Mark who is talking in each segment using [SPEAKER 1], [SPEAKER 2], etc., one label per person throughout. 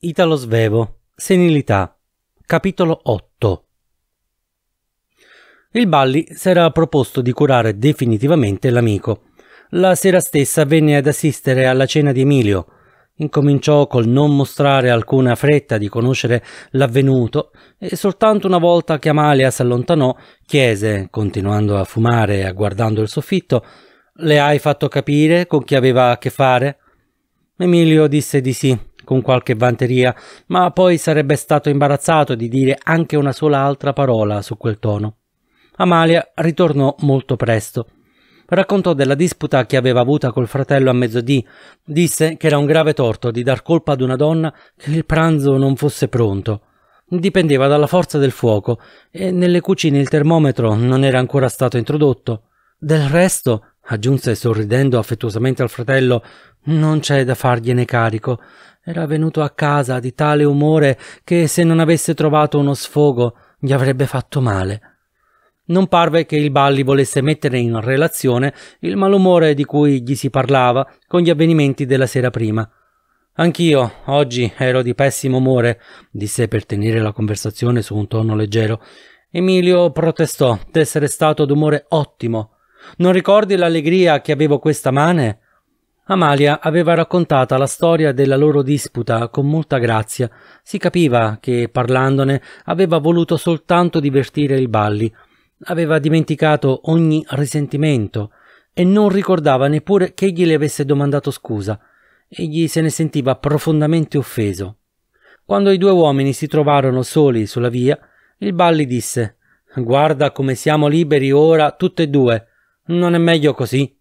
[SPEAKER 1] Italo Svevo, Senilità, capitolo 8 Il Balli s'era proposto di curare definitivamente l'amico. La sera stessa venne ad assistere alla cena di Emilio. Incominciò col non mostrare alcuna fretta di conoscere l'avvenuto e soltanto una volta che Amalia s'allontanò chiese, continuando a fumare e a guardando il soffitto, «Le hai fatto capire con chi aveva a che fare?» Emilio disse di sì con qualche vanteria, ma poi sarebbe stato imbarazzato di dire anche una sola altra parola su quel tono. Amalia ritornò molto presto. Raccontò della disputa che aveva avuta col fratello a mezzodì, disse che era un grave torto di dar colpa ad una donna che il pranzo non fosse pronto. Dipendeva dalla forza del fuoco e nelle cucine il termometro non era ancora stato introdotto. Del resto, aggiunse sorridendo affettuosamente al fratello, non c'è da fargliene carico. Era venuto a casa di tale umore che se non avesse trovato uno sfogo gli avrebbe fatto male. Non parve che il Balli volesse mettere in relazione il malumore di cui gli si parlava con gli avvenimenti della sera prima. Anch'io, oggi, ero di pessimo umore, disse per tenere la conversazione su un tono leggero. Emilio protestò d'essere stato d'umore ottimo. Non ricordi l'allegria che avevo questa mane? Amalia aveva raccontata la storia della loro disputa con molta grazia. Si capiva che, parlandone, aveva voluto soltanto divertire il Balli. Aveva dimenticato ogni risentimento e non ricordava neppure che egli le avesse domandato scusa. Egli se ne sentiva profondamente offeso. Quando i due uomini si trovarono soli sulla via, il Balli disse Guarda come siamo liberi ora tutte e due. Non è meglio così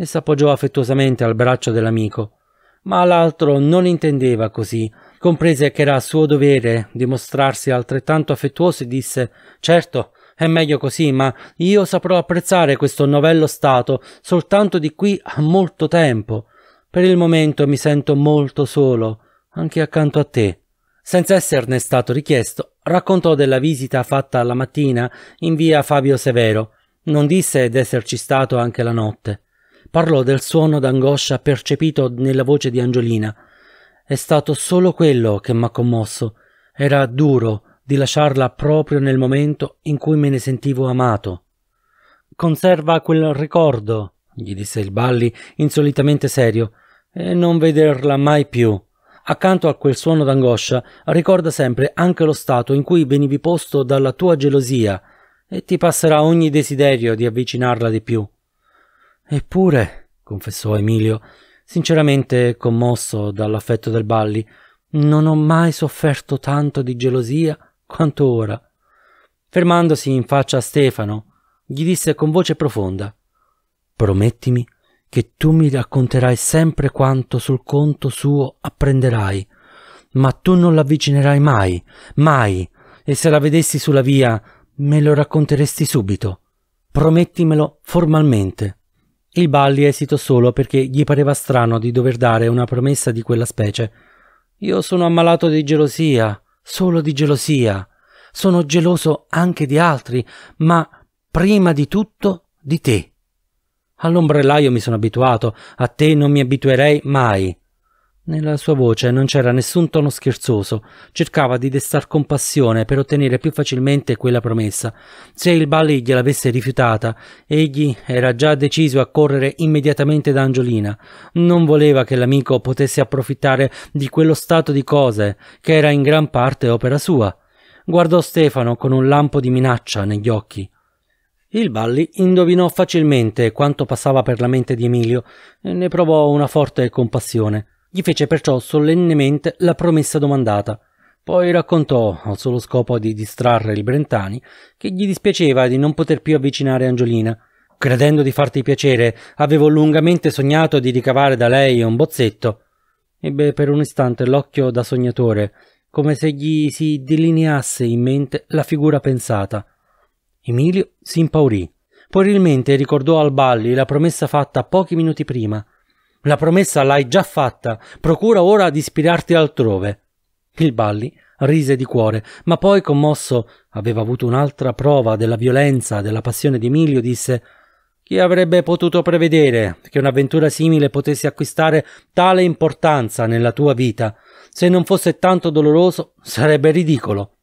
[SPEAKER 1] e s'appoggiò affettuosamente al braccio dell'amico. Ma l'altro non intendeva così. Comprese che era suo dovere dimostrarsi altrettanto affettuoso e disse Certo, è meglio così, ma io saprò apprezzare questo novello stato soltanto di qui a molto tempo. Per il momento mi sento molto solo, anche accanto a te. Senza esserne stato richiesto, raccontò della visita fatta la mattina in via Fabio Severo. Non disse d'esserci stato anche la notte. Parlò del suono d'angoscia percepito nella voce di Angiolina. È stato solo quello che m'ha commosso. Era duro di lasciarla proprio nel momento in cui me ne sentivo amato. Conserva quel ricordo, gli disse il Balli, insolitamente serio, e non vederla mai più. Accanto a quel suono d'angoscia, ricorda sempre anche lo stato in cui venivi posto dalla tua gelosia, e ti passerà ogni desiderio di avvicinarla di più. Eppure, confessò Emilio, sinceramente commosso dall'affetto del Balli, non ho mai sofferto tanto di gelosia quanto ora. Fermandosi in faccia a Stefano, gli disse con voce profonda Promettimi che tu mi racconterai sempre quanto sul conto suo apprenderai, ma tu non l'avvicinerai mai, mai, e se la vedessi sulla via me lo racconteresti subito. Promettimelo formalmente. Il Balli esitò solo perché gli pareva strano di dover dare una promessa di quella specie. Io sono ammalato di gelosia, solo di gelosia. Sono geloso anche di altri, ma prima di tutto di te. All'ombrellaio mi sono abituato, a te non mi abituerei mai. Nella sua voce non c'era nessun tono scherzoso, cercava di destar compassione per ottenere più facilmente quella promessa. Se il Bali gliel'avesse rifiutata, egli era già deciso a correre immediatamente da Angiolina. Non voleva che l'amico potesse approfittare di quello stato di cose, che era in gran parte opera sua. Guardò Stefano con un lampo di minaccia negli occhi. Il Balli indovinò facilmente quanto passava per la mente di Emilio e ne provò una forte compassione. Gli fece perciò solennemente la promessa domandata. Poi raccontò, al solo scopo di distrarre il Brentani, che gli dispiaceva di non poter più avvicinare Angiolina. Credendo di farti piacere, avevo lungamente sognato di ricavare da lei un bozzetto. Ebbe per un istante l'occhio da sognatore, come se gli si delineasse in mente la figura pensata. Emilio si impaurì. Puerilmente ricordò al Balli la promessa fatta pochi minuti prima. La promessa l'hai già fatta, procura ora di ispirarti altrove. Il Balli rise di cuore, ma poi commosso, aveva avuto un'altra prova della violenza, della passione di Emilio, disse chi avrebbe potuto prevedere che un'avventura simile potesse acquistare tale importanza nella tua vita? Se non fosse tanto doloroso, sarebbe ridicolo.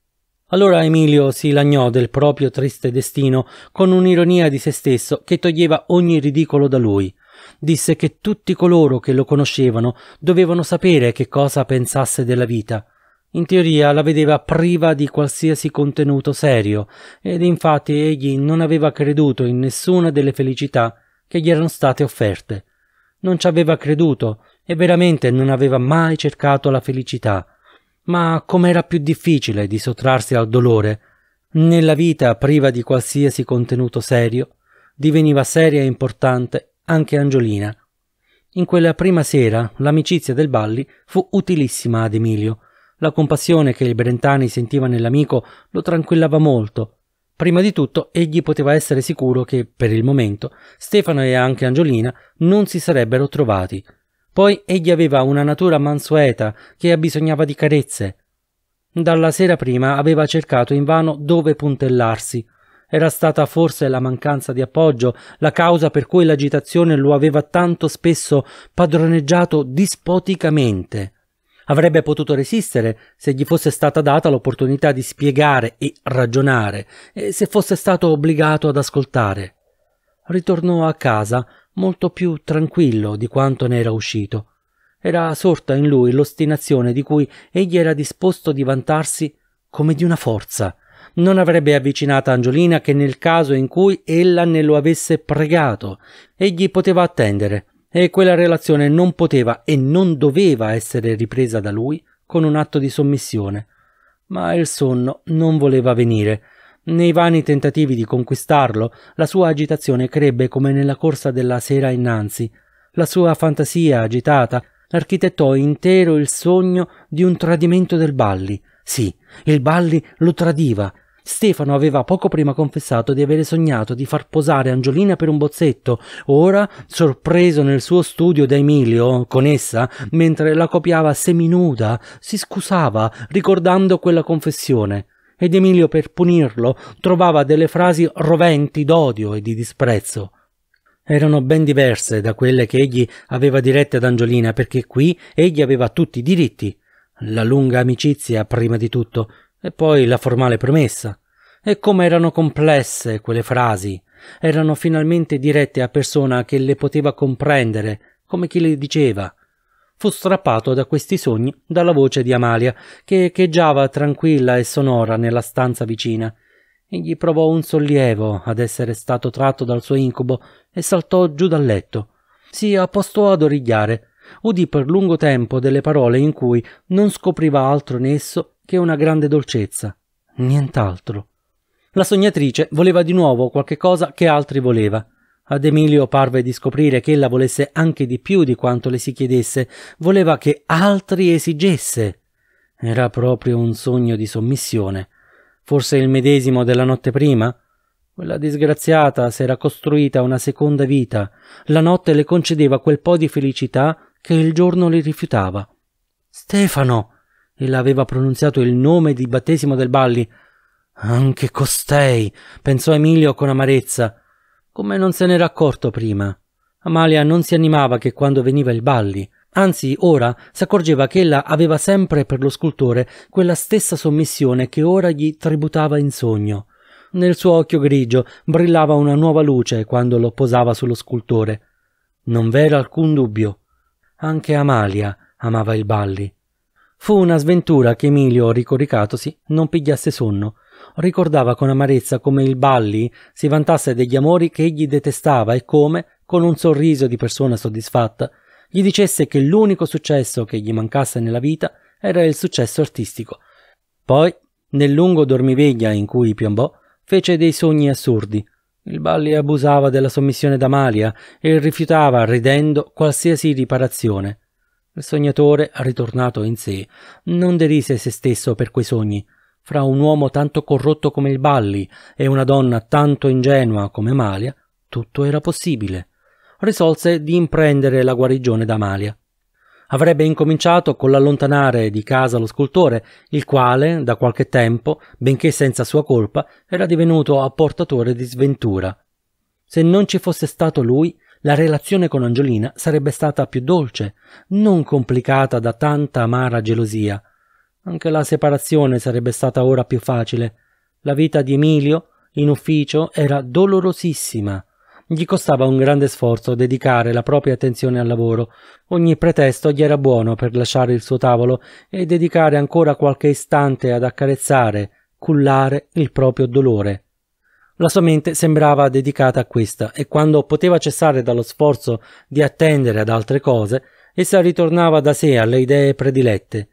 [SPEAKER 1] Allora Emilio si lagnò del proprio triste destino con un'ironia di se stesso che toglieva ogni ridicolo da lui disse che tutti coloro che lo conoscevano dovevano sapere che cosa pensasse della vita. In teoria la vedeva priva di qualsiasi contenuto serio, ed infatti egli non aveva creduto in nessuna delle felicità che gli erano state offerte. Non ci aveva creduto e veramente non aveva mai cercato la felicità. Ma com'era più difficile di sottrarsi al dolore? Nella vita priva di qualsiasi contenuto serio, diveniva seria e importante anche Angiolina. In quella prima sera l'amicizia del Balli fu utilissima ad Emilio. La compassione che il Brentani sentiva nell'amico lo tranquillava molto. Prima di tutto egli poteva essere sicuro che, per il momento, Stefano e anche Angiolina non si sarebbero trovati. Poi egli aveva una natura mansueta che abbisognava di carezze. Dalla sera prima aveva cercato invano dove puntellarsi, era stata forse la mancanza di appoggio la causa per cui l'agitazione lo aveva tanto spesso padroneggiato dispoticamente. Avrebbe potuto resistere se gli fosse stata data l'opportunità di spiegare e ragionare, e se fosse stato obbligato ad ascoltare. Ritornò a casa molto più tranquillo di quanto ne era uscito. Era sorta in lui l'ostinazione di cui egli era disposto di vantarsi come di una forza non avrebbe avvicinata Angiolina che nel caso in cui ella ne lo avesse pregato. Egli poteva attendere, e quella relazione non poteva e non doveva essere ripresa da lui con un atto di sommissione. Ma il sonno non voleva venire. Nei vani tentativi di conquistarlo, la sua agitazione crebbe come nella corsa della sera innanzi. La sua fantasia agitata architettò intero il sogno di un tradimento del Balli. Sì, il Balli lo tradiva, Stefano aveva poco prima confessato di avere sognato di far posare Angiolina per un bozzetto. Ora, sorpreso nel suo studio da Emilio, con essa, mentre la copiava seminuda, si scusava, ricordando quella confessione ed Emilio per punirlo trovava delle frasi roventi d'odio e di disprezzo. Erano ben diverse da quelle che egli aveva dirette ad Angiolina perché qui egli aveva tutti i diritti, la lunga amicizia prima di tutto, e poi la formale promessa. E come erano complesse quelle frasi. Erano finalmente dirette a persona che le poteva comprendere, come chi le diceva. Fu strappato da questi sogni dalla voce di Amalia, che echeggiava tranquilla e sonora nella stanza vicina. Egli provò un sollievo ad essere stato tratto dal suo incubo e saltò giù dal letto. Si appostò ad origliare. Udì per lungo tempo delle parole in cui non scopriva altro nesso che una grande dolcezza, nient'altro. La sognatrice voleva di nuovo qualche cosa che altri voleva. Ad Emilio parve di scoprire che ella volesse anche di più di quanto le si chiedesse, voleva che altri esigesse. Era proprio un sogno di sommissione. Forse il medesimo della notte prima? Quella disgraziata s'era costruita una seconda vita. La notte le concedeva quel po' di felicità che il giorno le rifiutava. Stefano! e aveva pronunziato il nome di battesimo del Balli. Anche costei, pensò Emilio con amarezza, come non se n'era accorto prima. Amalia non si animava che quando veniva il Balli, Anzi, ora s'accorgeva che ella aveva sempre per lo scultore quella stessa sommissione che ora gli tributava in sogno. Nel suo occhio grigio brillava una nuova luce quando lo posava sullo scultore. Non v'era alcun dubbio. Anche Amalia amava il Balli Fu una sventura che Emilio, ricoricatosi, non pigliasse sonno. Ricordava con amarezza come il Balli si vantasse degli amori che egli detestava e come, con un sorriso di persona soddisfatta, gli dicesse che l'unico successo che gli mancasse nella vita era il successo artistico. Poi, nel lungo dormiveglia in cui piombò, fece dei sogni assurdi. Il Balli abusava della sommissione d'Amalia e rifiutava, ridendo, qualsiasi riparazione. Il sognatore, ritornato in sé, non derise se stesso per quei sogni. Fra un uomo tanto corrotto come il Balli e una donna tanto ingenua come Malia, tutto era possibile. Risolse di imprendere la guarigione da Malia. Avrebbe incominciato con l'allontanare di casa lo scultore, il quale, da qualche tempo, benché senza sua colpa, era divenuto apportatore di sventura. Se non ci fosse stato lui, la relazione con Angiolina sarebbe stata più dolce, non complicata da tanta amara gelosia. Anche la separazione sarebbe stata ora più facile. La vita di Emilio in ufficio era dolorosissima. Gli costava un grande sforzo dedicare la propria attenzione al lavoro. Ogni pretesto gli era buono per lasciare il suo tavolo e dedicare ancora qualche istante ad accarezzare, cullare il proprio dolore. La sua mente sembrava dedicata a questa e quando poteva cessare dallo sforzo di attendere ad altre cose, essa ritornava da sé alle idee predilette.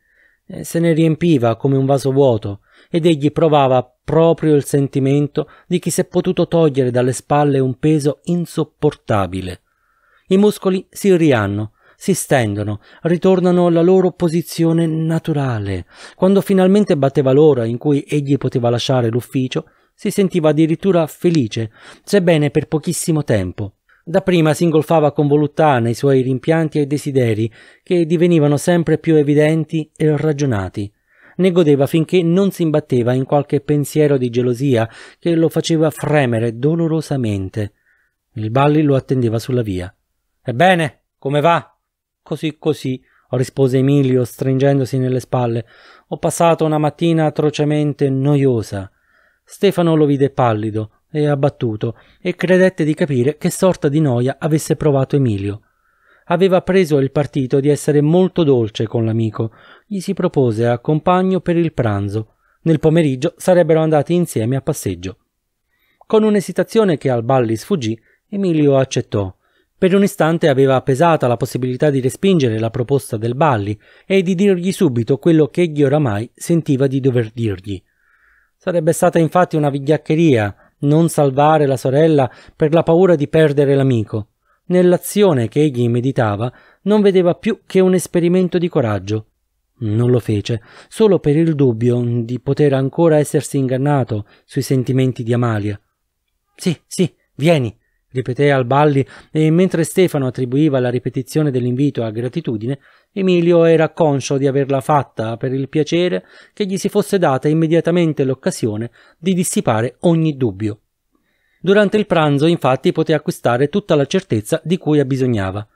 [SPEAKER 1] E eh, se ne riempiva come un vaso vuoto ed egli provava proprio il sentimento di chi si è potuto togliere dalle spalle un peso insopportabile. I muscoli si rianno, si stendono, ritornano alla loro posizione naturale. Quando finalmente batteva l'ora in cui egli poteva lasciare l'ufficio, si sentiva addirittura felice, sebbene per pochissimo tempo. Dapprima si ingolfava con voluttà nei suoi rimpianti e desideri, che divenivano sempre più evidenti e ragionati. Ne godeva finché non si imbatteva in qualche pensiero di gelosia che lo faceva fremere dolorosamente. Il Balli lo attendeva sulla via. Ebbene, come va? Così così, rispose Emilio stringendosi nelle spalle. Ho passato una mattina atrocemente noiosa. Stefano lo vide pallido e abbattuto e credette di capire che sorta di noia avesse provato Emilio. Aveva preso il partito di essere molto dolce con l'amico. Gli si propose a compagno per il pranzo. Nel pomeriggio sarebbero andati insieme a passeggio. Con un'esitazione che al Balli sfuggì, Emilio accettò. Per un istante aveva pesata la possibilità di respingere la proposta del Balli e di dirgli subito quello che egli oramai sentiva di dover dirgli. Sarebbe stata infatti una vigliaccheria non salvare la sorella per la paura di perdere l'amico. Nell'azione che egli meditava non vedeva più che un esperimento di coraggio. Non lo fece, solo per il dubbio di poter ancora essersi ingannato sui sentimenti di Amalia. Sì, sì, vieni, ripeté al balli e mentre Stefano attribuiva la ripetizione dell'invito a gratitudine, Emilio era conscio di averla fatta per il piacere che gli si fosse data immediatamente l'occasione di dissipare ogni dubbio. Durante il pranzo, infatti, poté acquistare tutta la certezza di cui abbisognava.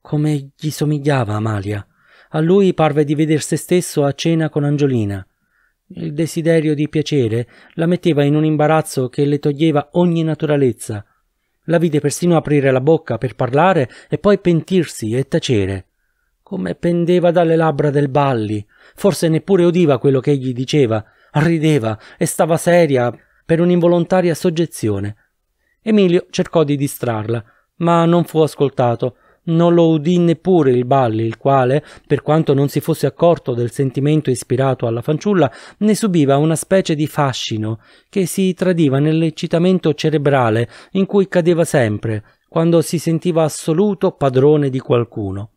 [SPEAKER 1] Come gli somigliava Amalia. A lui parve di veder se stesso a cena con Angiolina. Il desiderio di piacere la metteva in un imbarazzo che le toglieva ogni naturalezza. La vide persino aprire la bocca per parlare e poi pentirsi e tacere. Come pendeva dalle labbra del Balli. Forse neppure udiva quello che egli diceva. Rideva e stava seria per un'involontaria soggezione. Emilio cercò di distrarla, ma non fu ascoltato non lo udì neppure il Balli, il quale, per quanto non si fosse accorto del sentimento ispirato alla fanciulla, ne subiva una specie di fascino che si tradiva nell'eccitamento cerebrale in cui cadeva sempre, quando si sentiva assoluto padrone di qualcuno.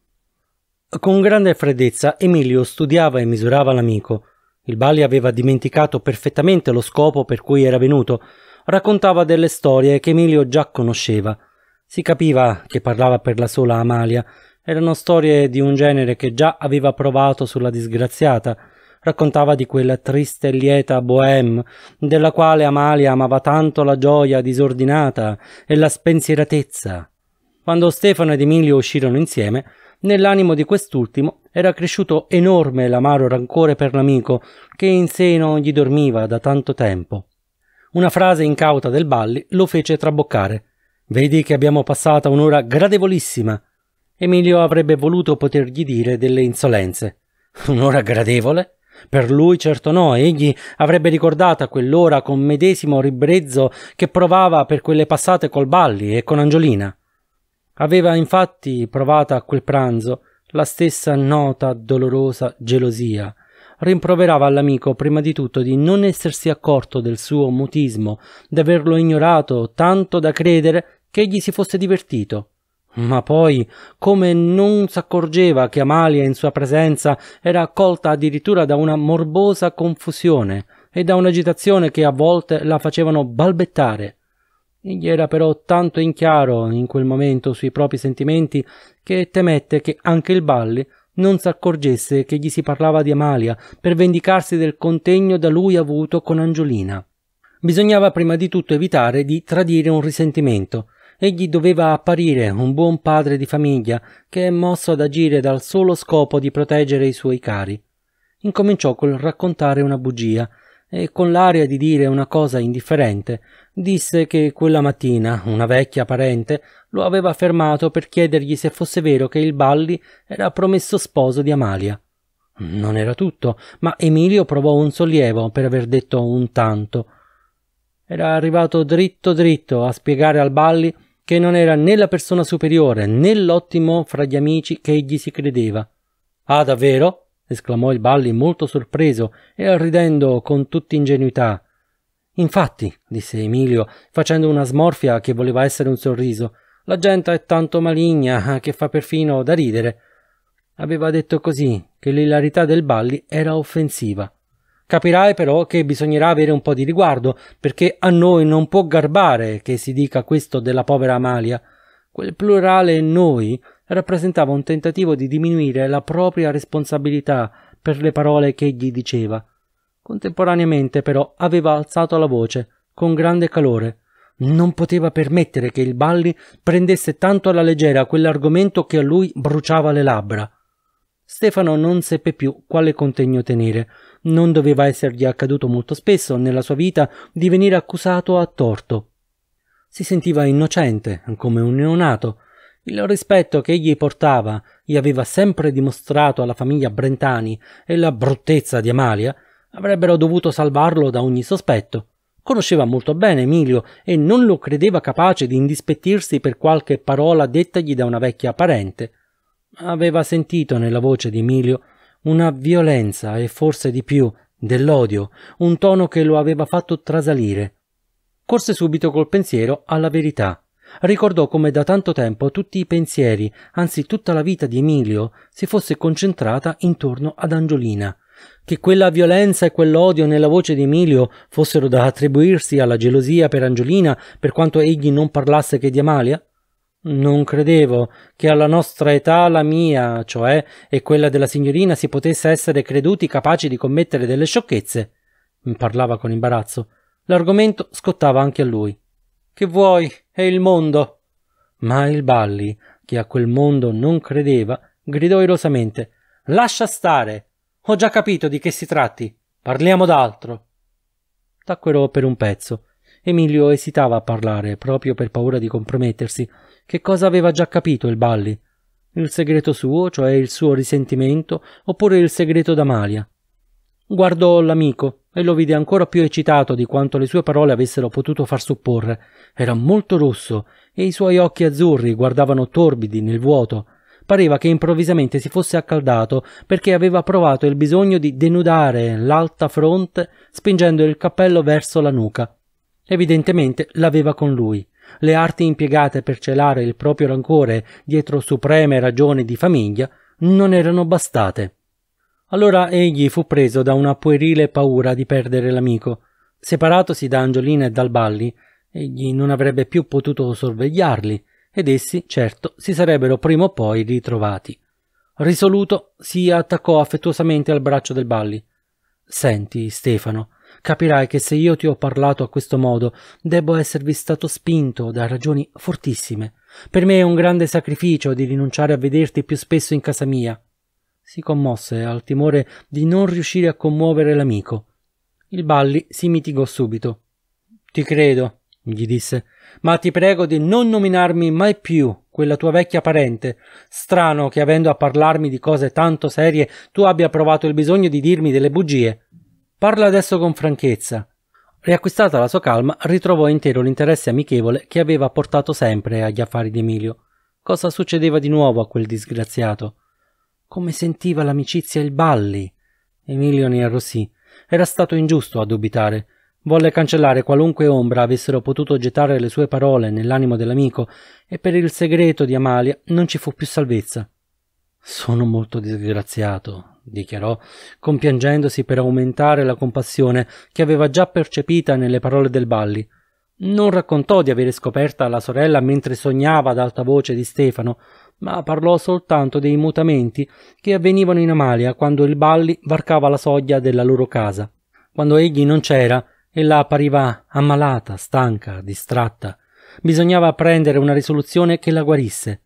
[SPEAKER 1] Con grande freddezza Emilio studiava e misurava l'amico. Il balli aveva dimenticato perfettamente lo scopo per cui era venuto. Raccontava delle storie che Emilio già conosceva. Si capiva che parlava per la sola Amalia. Erano storie di un genere che già aveva provato sulla disgraziata. Raccontava di quella triste e lieta bohème, della quale Amalia amava tanto la gioia disordinata e la spensieratezza. Quando Stefano ed Emilio uscirono insieme, Nell'animo di quest'ultimo era cresciuto enorme l'amaro rancore per l'amico che in seno gli dormiva da tanto tempo. Una frase incauta del Balli lo fece traboccare. Vedi che abbiamo passata un'ora gradevolissima. Emilio avrebbe voluto potergli dire delle insolenze. Un'ora gradevole? Per lui certo no, egli avrebbe ricordato quell'ora con medesimo ribrezzo che provava per quelle passate col Balli e con Angiolina. Aveva infatti provata a quel pranzo la stessa nota dolorosa gelosia. Rimproverava all'amico prima di tutto di non essersi accorto del suo mutismo, d'averlo ignorato tanto da credere che egli si fosse divertito. Ma poi, come non s'accorgeva che Amalia in sua presenza era accolta addirittura da una morbosa confusione e da un'agitazione che a volte la facevano balbettare. Egli era però tanto in chiaro in quel momento sui propri sentimenti che temette che anche il Balli non s'accorgesse che gli si parlava di Amalia per vendicarsi del contegno da lui avuto con Angiolina. Bisognava prima di tutto evitare di tradire un risentimento, egli doveva apparire un buon padre di famiglia che è mosso ad agire dal solo scopo di proteggere i suoi cari. Incominciò col raccontare una bugia e con l'aria di dire una cosa indifferente disse che quella mattina una vecchia parente lo aveva fermato per chiedergli se fosse vero che il Balli era promesso sposo di Amalia. Non era tutto, ma Emilio provò un sollievo per aver detto un tanto. Era arrivato dritto dritto a spiegare al Balli che non era né la persona superiore né l'ottimo fra gli amici che egli si credeva. Ah, davvero? esclamò il Balli molto sorpreso e ridendo con tutta ingenuità. Infatti, disse Emilio, facendo una smorfia che voleva essere un sorriso, la gente è tanto maligna che fa perfino da ridere. Aveva detto così che l'ilarità del Balli era offensiva. Capirai però che bisognerà avere un po' di riguardo, perché a noi non può garbare che si dica questo della povera Amalia. Quel plurale noi rappresentava un tentativo di diminuire la propria responsabilità per le parole che egli diceva. Contemporaneamente però aveva alzato la voce, con grande calore. Non poteva permettere che il Balli prendesse tanto alla leggera quell'argomento che a lui bruciava le labbra. Stefano non seppe più quale contegno tenere, non doveva essergli accaduto molto spesso nella sua vita di venire accusato a torto. Si sentiva innocente, come un neonato. Il rispetto che egli portava, gli aveva sempre dimostrato alla famiglia Brentani e la bruttezza di Amalia, avrebbero dovuto salvarlo da ogni sospetto. Conosceva molto bene Emilio e non lo credeva capace di indispettirsi per qualche parola dettagli da una vecchia parente. Aveva sentito nella voce di Emilio una violenza e forse di più dell'odio, un tono che lo aveva fatto trasalire. Corse subito col pensiero alla verità. Ricordò come da tanto tempo tutti i pensieri, anzi tutta la vita di Emilio, si fosse concentrata intorno ad Angiolina. Che quella violenza e quell'odio nella voce di Emilio fossero da attribuirsi alla gelosia per Angiolina per quanto egli non parlasse che di Amalia? Non credevo che alla nostra età la mia, cioè, e quella della signorina si potesse essere creduti capaci di commettere delle sciocchezze. Mi parlava con imbarazzo. L'argomento scottava anche a lui. Che vuoi? È il mondo. Ma il Balli, che a quel mondo non credeva, gridò irosamente. Lascia stare. Ho già capito di che si tratti. Parliamo d'altro. Tacquerò per un pezzo. Emilio esitava a parlare proprio per paura di compromettersi che cosa aveva già capito il Balli? Il segreto suo, cioè il suo risentimento, oppure il segreto d'Amalia? Guardò l'amico e lo vide ancora più eccitato di quanto le sue parole avessero potuto far supporre. Era molto rosso e i suoi occhi azzurri guardavano torbidi nel vuoto. Pareva che improvvisamente si fosse accaldato perché aveva provato il bisogno di denudare l'alta fronte spingendo il cappello verso la nuca. Evidentemente l'aveva con lui le arti impiegate per celare il proprio rancore dietro supreme ragioni di famiglia non erano bastate. Allora egli fu preso da una puerile paura di perdere l'amico. Separatosi da Angiolina e dal Balli, egli non avrebbe più potuto sorvegliarli, ed essi, certo, si sarebbero prima o poi ritrovati. Risoluto, si attaccò affettuosamente al braccio del Balli. Senti, Stefano, Capirai che se io ti ho parlato a questo modo, debbo esservi stato spinto da ragioni fortissime. Per me è un grande sacrificio di rinunciare a vederti più spesso in casa mia. Si commosse al timore di non riuscire a commuovere l'amico. Il Balli si mitigò subito. Ti credo, gli disse, ma ti prego di non nominarmi mai più quella tua vecchia parente. Strano che avendo a parlarmi di cose tanto serie tu abbia provato il bisogno di dirmi delle bugie. Parla adesso con franchezza. Riacquistata la sua calma, ritrovò intero l'interesse amichevole che aveva portato sempre agli affari di Emilio. Cosa succedeva di nuovo a quel disgraziato? Come sentiva l'amicizia il balli? Emilio ne arrossì. Era stato ingiusto a dubitare. Volle cancellare qualunque ombra avessero potuto gettare le sue parole nell'animo dell'amico e per il segreto di Amalia non ci fu più salvezza. Sono molto disgraziato, dichiarò, compiangendosi per aumentare la compassione che aveva già percepita nelle parole del Balli. Non raccontò di avere scoperta la sorella mentre sognava ad alta voce di Stefano, ma parlò soltanto dei mutamenti che avvenivano in Amalia quando il Balli varcava la soglia della loro casa. Quando egli non c'era, ella appariva ammalata, stanca, distratta. Bisognava prendere una risoluzione che la guarisse.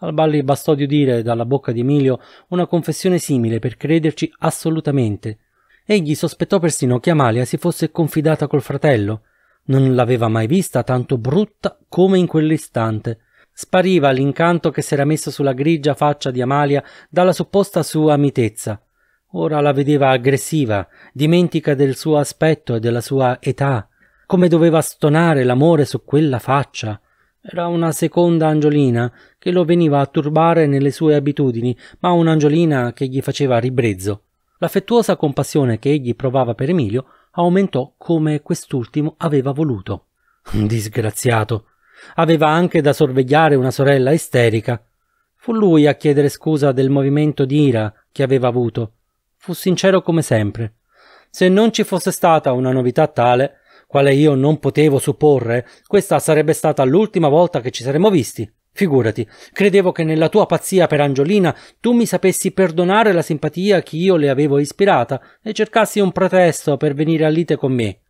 [SPEAKER 1] Al Balli bastò di udire dalla bocca di Emilio una confessione simile per crederci assolutamente. Egli sospettò persino che Amalia si fosse confidata col fratello. Non l'aveva mai vista tanto brutta come in quell'istante. Spariva l'incanto che s'era messo sulla grigia faccia di Amalia dalla supposta sua mitezza. Ora la vedeva aggressiva, dimentica del suo aspetto e della sua età. Come doveva stonare l'amore su quella faccia, era una seconda Angiolina che lo veniva a turbare nelle sue abitudini, ma un'Angiolina che gli faceva ribrezzo. L'affettuosa compassione che egli provava per Emilio aumentò come quest'ultimo aveva voluto. Disgraziato. Aveva anche da sorvegliare una sorella isterica. Fu lui a chiedere scusa del movimento di ira che aveva avuto. Fu sincero come sempre. Se non ci fosse stata una novità tale, quale io non potevo supporre, questa sarebbe stata l'ultima volta che ci saremmo visti. Figurati, credevo che nella tua pazzia per Angiolina tu mi sapessi perdonare la simpatia che io le avevo ispirata e cercassi un pretesto per venire a lite con me.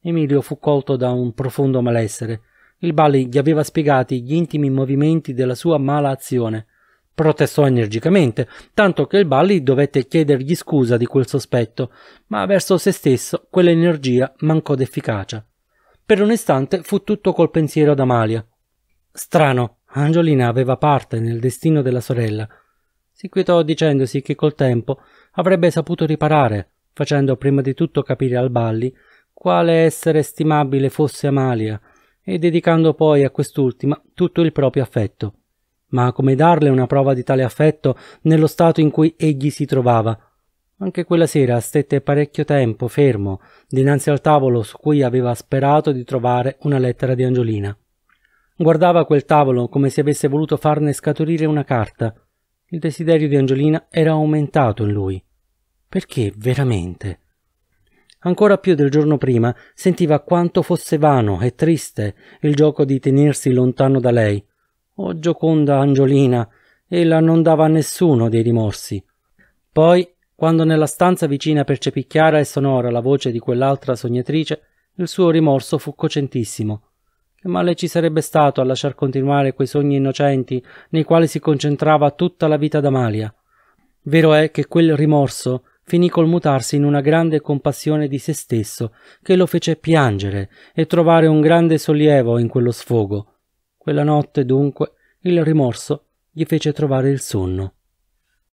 [SPEAKER 1] Emilio fu colto da un profondo malessere. Il Bali gli aveva spiegati gli intimi movimenti della sua mala azione protestò energicamente, tanto che il Balli dovette chiedergli scusa di quel sospetto, ma verso se stesso quell'energia mancò d'efficacia. Per un istante fu tutto col pensiero ad Amalia. Strano, Angiolina aveva parte nel destino della sorella. Si quietò dicendosi che col tempo avrebbe saputo riparare, facendo prima di tutto capire al Balli quale essere stimabile fosse Amalia e dedicando poi a quest'ultima tutto il proprio affetto ma come darle una prova di tale affetto nello stato in cui egli si trovava? Anche quella sera stette parecchio tempo fermo dinanzi al tavolo su cui aveva sperato di trovare una lettera di Angiolina. Guardava quel tavolo come se avesse voluto farne scaturire una carta. Il desiderio di Angiolina era aumentato in lui. Perché veramente? Ancora più del giorno prima sentiva quanto fosse vano e triste il gioco di tenersi lontano da lei, o gioconda angiolina, ella non dava a nessuno dei rimorsi. Poi, quando nella stanza vicina percepì chiara e sonora la voce di quell'altra sognatrice, il suo rimorso fu cocentissimo. Che male ci sarebbe stato a lasciar continuare quei sogni innocenti nei quali si concentrava tutta la vita d'Amalia? Vero è che quel rimorso finì col mutarsi in una grande compassione di se stesso che lo fece piangere e trovare un grande sollievo in quello sfogo. Quella notte, dunque, il rimorso gli fece trovare il sonno.